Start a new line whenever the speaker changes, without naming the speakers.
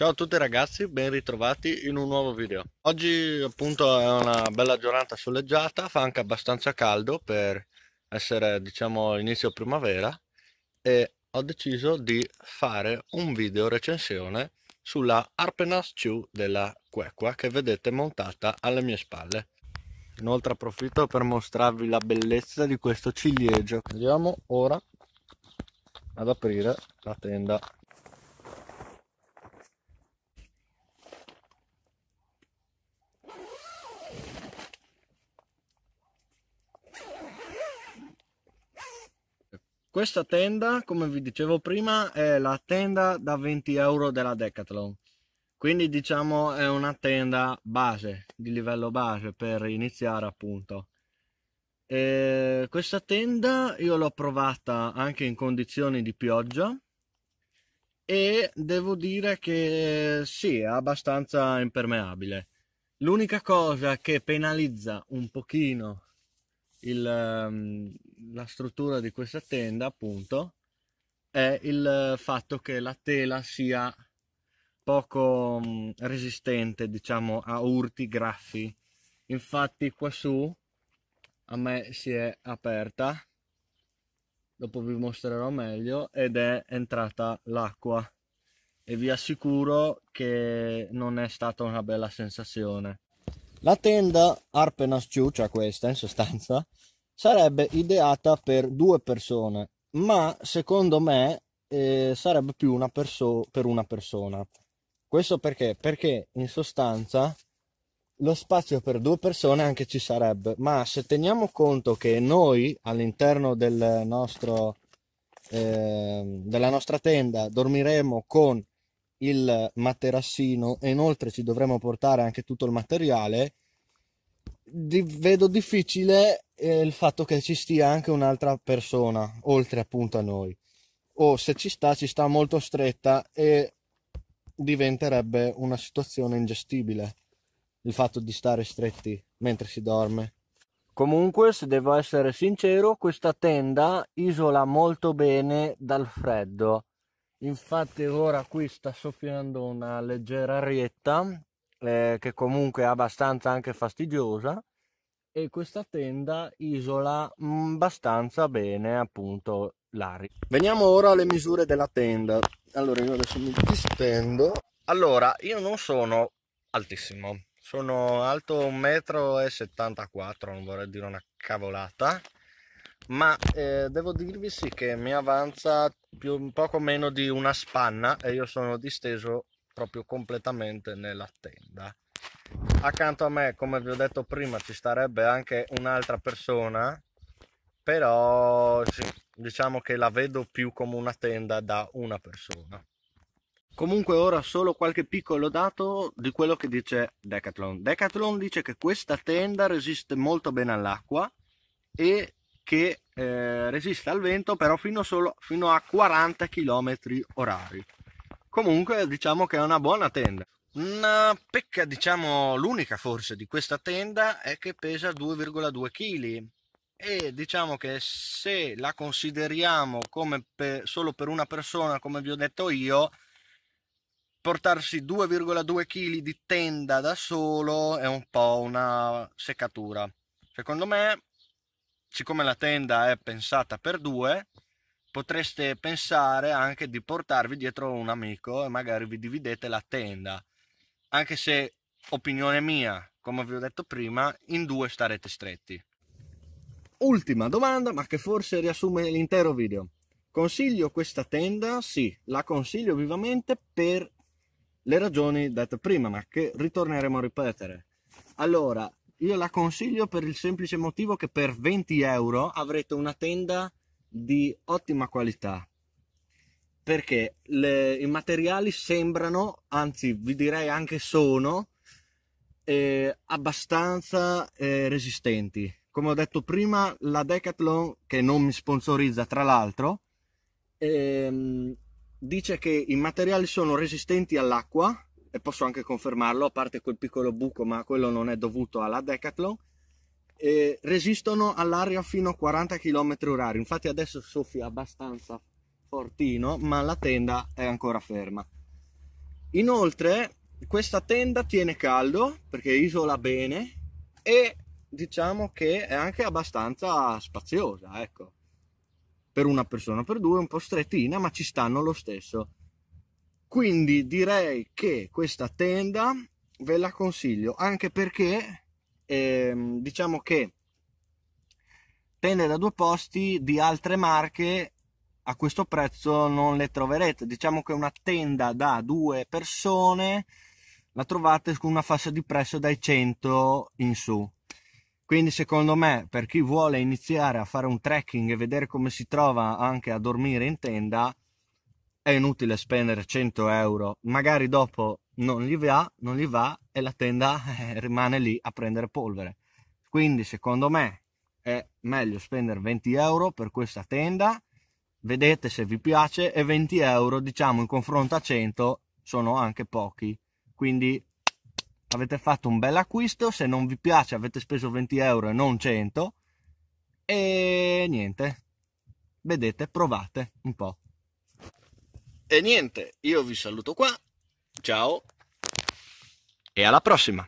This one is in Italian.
Ciao a tutti ragazzi, ben ritrovati in un nuovo video. Oggi appunto è una bella giornata soleggiata, fa anche abbastanza caldo per essere diciamo inizio primavera e ho deciso di fare un video recensione sulla Arpenas 2 della Quequa che vedete montata alle mie spalle. Inoltre approfitto per mostrarvi la bellezza di questo ciliegio. Andiamo ora ad aprire la tenda Questa tenda, come vi dicevo prima, è la tenda da 20 euro della Decathlon. Quindi diciamo è una tenda base, di livello base per iniziare appunto. E questa tenda io l'ho provata anche in condizioni di pioggia e devo dire che sì, è abbastanza impermeabile. L'unica cosa che penalizza un pochino il, ehm, la struttura di questa tenda appunto è il fatto che la tela sia poco mm, resistente diciamo a urti graffi infatti qua su a me si è aperta dopo vi mostrerò meglio ed è entrata l'acqua e vi assicuro che non è stata una bella sensazione la tenda Arpenas cioè questa in sostanza sarebbe ideata per due persone, ma secondo me eh, sarebbe più una perso- per una persona. Questo perché? Perché in sostanza lo spazio per due persone anche ci sarebbe, ma se teniamo conto che noi all'interno del nostro, eh, della nostra tenda dormiremo con il materassino e inoltre ci dovremo portare anche tutto il materiale, di, vedo difficile eh, il fatto che ci stia anche un'altra persona oltre appunto a noi o se ci sta ci sta molto stretta e diventerebbe una situazione ingestibile il fatto di stare stretti mentre si dorme. Comunque, se devo essere sincero, questa tenda isola molto bene dal freddo. Infatti ora qui sta soffiando una leggera arietta eh, che comunque è abbastanza anche fastidiosa e questa tenda isola mm, abbastanza bene appunto l'aria. Veniamo ora alle misure della tenda. Allora io adesso mi distendo. Allora io non sono altissimo, sono alto 1,74 m, non vorrei dire una cavolata, ma eh, devo dirvi sì che mi avanza più, poco meno di una spanna e io sono disteso proprio completamente nella tenda accanto a me come vi ho detto prima ci starebbe anche un'altra persona però sì, diciamo che la vedo più come una tenda da una persona Comunque ora solo qualche piccolo dato di quello che dice Decathlon. Decathlon dice che questa tenda resiste molto bene all'acqua e che eh, resiste al vento però fino, solo, fino a 40 km orari. Comunque diciamo che è una buona tenda. Una pecca, diciamo, l'unica forse di questa tenda è che pesa 2,2 kg e diciamo che se la consideriamo come per, solo per una persona, come vi ho detto io, portarsi 2,2 kg di tenda da solo è un po' una seccatura. Secondo me, siccome la tenda è pensata per due, potreste pensare anche di portarvi dietro un amico e magari vi dividete la tenda anche se opinione mia, come vi ho detto prima, in due starete stretti. Ultima domanda, ma che forse riassume l'intero video. Consiglio questa tenda? Sì, la consiglio vivamente per le ragioni dette prima, ma che ritorneremo a ripetere. Allora, io la consiglio per il semplice motivo che per 20 euro avrete una tenda di ottima qualità, perché le, i materiali sembrano, anzi vi direi anche sono, eh, abbastanza eh, resistenti. Come ho detto prima, la Decathlon, che non mi sponsorizza tra l'altro, ehm, dice che i materiali sono resistenti all'acqua, e posso anche confermarlo, a parte quel piccolo buco, ma quello non è dovuto alla Decathlon, eh, resistono all'aria fino a 40 km h infatti adesso soffia abbastanza fortino, ma la tenda è ancora ferma. Inoltre, questa tenda tiene caldo perché isola bene e diciamo che è anche abbastanza spaziosa, ecco. Per una persona, per due, un po' strettina, ma ci stanno lo stesso. Quindi direi che questa tenda ve la consiglio anche perché ehm, diciamo che tende da due posti di altre marche a questo prezzo non le troverete. Diciamo che una tenda da due persone la trovate con una fascia di prezzo dai 100 in su. Quindi secondo me per chi vuole iniziare a fare un trekking e vedere come si trova anche a dormire in tenda è inutile spendere 100 euro, magari dopo non gli va, non gli va e la tenda eh, rimane lì a prendere polvere. Quindi secondo me è meglio spendere 20 euro per questa tenda vedete se vi piace e 20 euro diciamo in confronto a 100 sono anche pochi quindi avete fatto un bel acquisto se non vi piace avete speso 20 euro e non 100 e niente vedete provate un po' e niente io vi saluto qua ciao e alla prossima